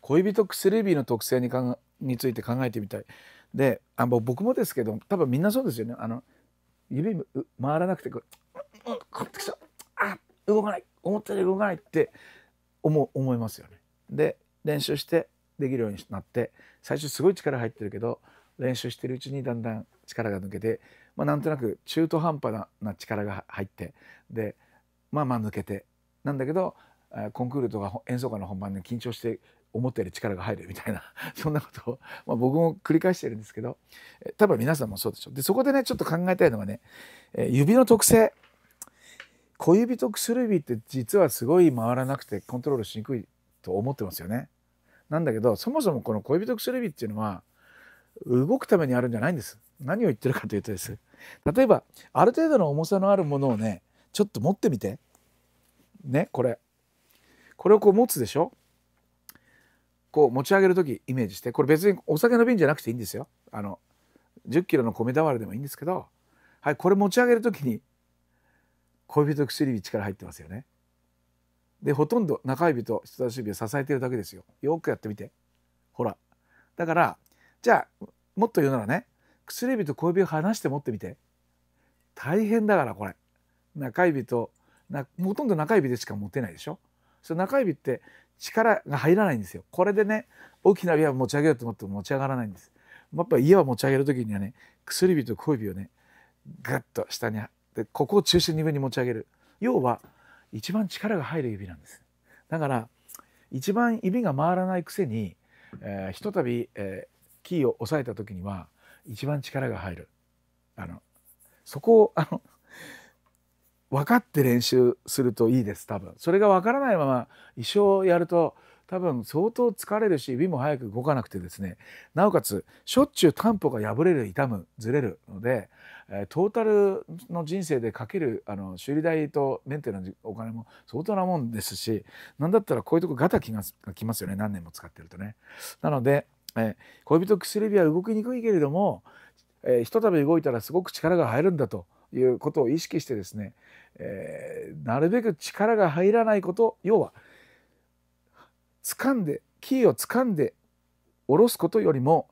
恋人薬指の特性にかについて考えてみたい。であ僕もですけど多分みんなそうですよね。あの指回らなくてこう、うこってきたあ動かない思ったより動かないって思思いますよね。で練習してできるようになって最初すごい力入ってるけど練習してるうちにだんだん力が抜けて、まあ、なんとなく中途半端な力が入ってでまあまあ抜けてなんだけどコンクールとか演奏会の本番で緊張して思ったより力が入るみたいな そんなことを、まあ、僕も繰り返してるんですけど多分皆さんもそうでしょうでそこでねちょっと考えたいのがね、え指の特性小指と薬指って実はすごい回らなくてコントロールしにくいと思ってますよね。なんだけどそもそもこの小指と薬指っていうのは動くためにあるんじゃないんです。何を言ってるかというとです例えばある程度の重さのあるものをねちょっと持ってみてねこれこれをこう持つでしょこう持ち上げる時イメージしてこれ別にお酒の瓶じゃなくていいんですよあの1 0キロの米俵でもいいんですけど、はい、これ持ち上げる時に恋人薬指力入ってますよね。でほとんど中指と人差し指を支えてるだけですよ。よくやってみて。ほら。だからじゃあもっと言うならね薬指と小指を離して持ってみて。大変だからこれ。中指となほとんど中指でしか持てないでしょ。その中指って力が入らないんですよ。これでね、大きな指は持ち上げようと思っても持ち上がらないんです。やっぱ家は持ち上げる時にはね、薬指と小指をね、ぐっと下に、でここを中心に上に持ち上げる。要は、一番力が入る指なんです。だから、一番指が回らないくせに、えー、ひとたび、えー、キーを押さえた時には、一番力が入る。あの、そこを、あの、分かって練習するといいです多分それが分からないまま一生やると多分相当疲れるし指も早く動かなくてですねなおかつしょっちゅう担保が破れる痛むずれるので、トータルの人生でかけるあの修理代とメンテナンスお金も相当なもんですし何だったらこういうとこガタきがきますよね何年も使ってるとね。なので、恋人薬指は動きにくいけれども、えひとたび動いたらすごく力が入るんだと。いうことを意識してですね、えー、なるべく力が入らないこと要は掴んでキーを掴んで下ろすことよりも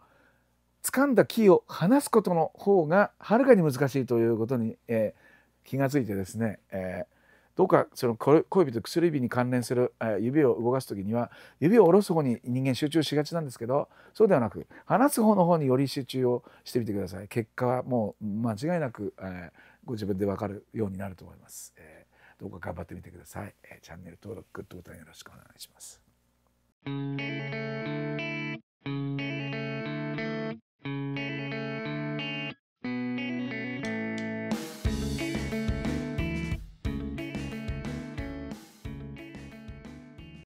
掴んだキーを離すことの方がはるかに難しいということに、えー、気がついてですね、えーどうかその恋人薬指に関連する指を動かす時には指を下ろす方に人間集中しがちなんですけどそうではなく話す方の方により集中をしてみてください結果はもう間違いなく、ご自分で分かるようになると思います、どうか頑張ってみてください、チャンネル登録グッドボタンよろしくお願いします